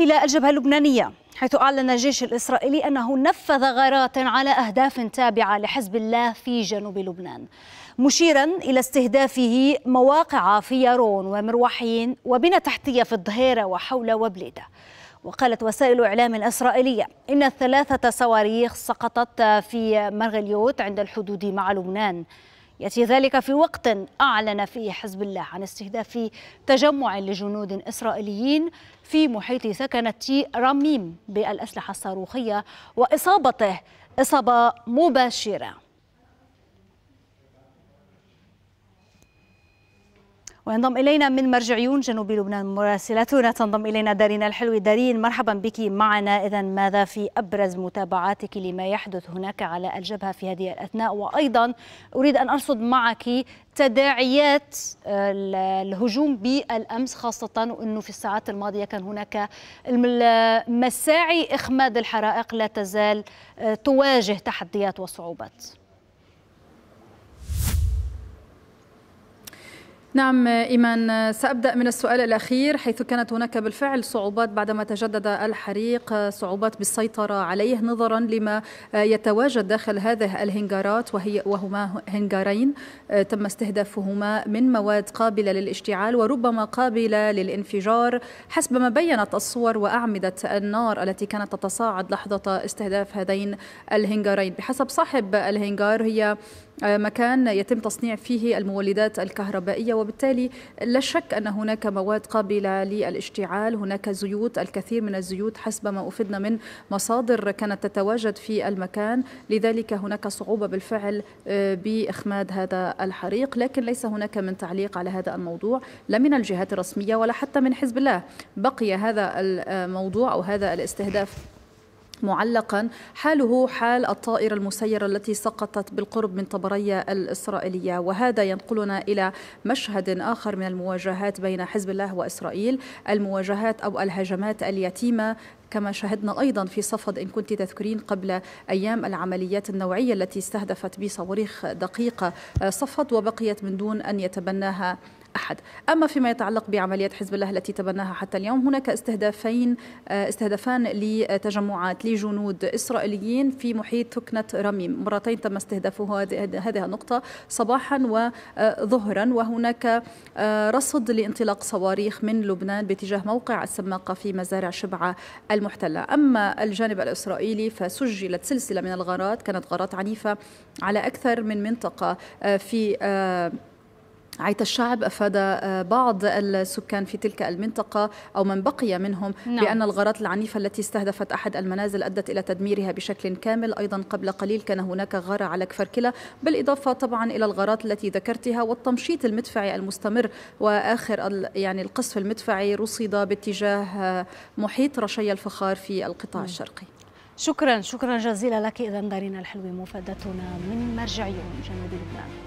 إلى الجبهة اللبنانية حيث أعلن الجيش الإسرائيلي أنه نفذ غارات على أهداف تابعة لحزب الله في جنوب لبنان مشيرا إلى استهدافه مواقع في يارون ومروحين وبنى تحتية في الظهيرة وحول وبليدة وقالت وسائل إعلام إسرائيلية إن ثلاثة صواريخ سقطت في مرغليوت عند الحدود مع لبنان يأتي ذلك في وقت أعلن فيه حزب الله عن استهداف تجمع لجنود إسرائيليين في محيط سكنة رميم بالأسلحة الصاروخية وإصابته إصابة مباشرة وينضم إلينا من مرجعيون جنوب لبنان مراسلتنا تنضم إلينا دارين الحلوي دارين مرحبا بك معنا إذا ماذا في أبرز متابعاتك لما يحدث هناك على الجبهة في هذه الأثناء وأيضا أريد أن أرصد معك تداعيات آه، الهجوم بالأمس خاصة أنه في الساعات الماضية كان هناك مساعي إخماد الحرائق لا تزال آه، تواجه تحديات وصعوبات نعم إيمان سأبدأ من السؤال الأخير حيث كانت هناك بالفعل صعوبات بعدما تجدد الحريق صعوبات بالسيطرة عليه نظرا لما يتواجد داخل هذه الهنجارات وهي وهما هنجارين تم استهدافهما من مواد قابلة للاشتعال وربما قابلة للانفجار حسب ما بينت الصور وأعمدة النار التي كانت تتصاعد لحظة استهداف هذين الهنجارين بحسب صاحب الهنجار هي آه، مكان يتم تصنيع فيه المولدات الكهربائية وبالتالي لا شك أن هناك مواد قابلة للاشتعال هناك زيوت الكثير من الزيوت حسب ما أفدنا من مصادر كانت تتواجد في المكان لذلك هناك صعوبة بالفعل آه، بإخماد هذا الحريق لكن ليس هناك من تعليق على هذا الموضوع لا من الجهات الرسمية ولا حتى من حزب الله بقي هذا الموضوع أو هذا الاستهداف معلقا حاله حال الطائرة المسيرة التي سقطت بالقرب من طبرية الإسرائيلية وهذا ينقلنا إلى مشهد آخر من المواجهات بين حزب الله وإسرائيل المواجهات أو الهجمات اليتيمة كما شاهدنا أيضا في صفد إن كنت تذكرين قبل أيام العمليات النوعية التي استهدفت بصواريخ دقيقة صفد وبقيت من دون أن يتبناها أحد أما فيما يتعلق بعمليات حزب الله التي تبناها حتى اليوم هناك استهدافين آه، استهدافان لتجمعات لجنود إسرائيليين في محيط تكنة رميم مرتين تم استهدافه هذه النقطة صباحا وظهرا وهناك آه، رصد لانطلاق صواريخ من لبنان باتجاه موقع السماقة في مزارع شبعة المحتلة أما الجانب الإسرائيلي فسجلت سلسلة من الغارات كانت غارات عنيفة على أكثر من منطقة آه، في عيت الشعب أفاد آه، بعض السكان في تلك المنطقة أو من بقي منهم نعم. بأن الغارات العنيفة التي استهدفت أحد المنازل أدت إلى تدميرها بشكل كامل أيضا قبل قليل كان هناك غارة على كفركلة بالإضافة طبعا إلى الغارات التي ذكرتها والتمشيط المدفعي المستمر وآخر يعني القصف المدفعي رصد باتجاه آه، محيط رشي الفخار في القطاع نعم. الشرقي شكرا شكرا جزيلا لك إذا دارينا الحلوي مفادتنا من مرجعيون جنوب لبنان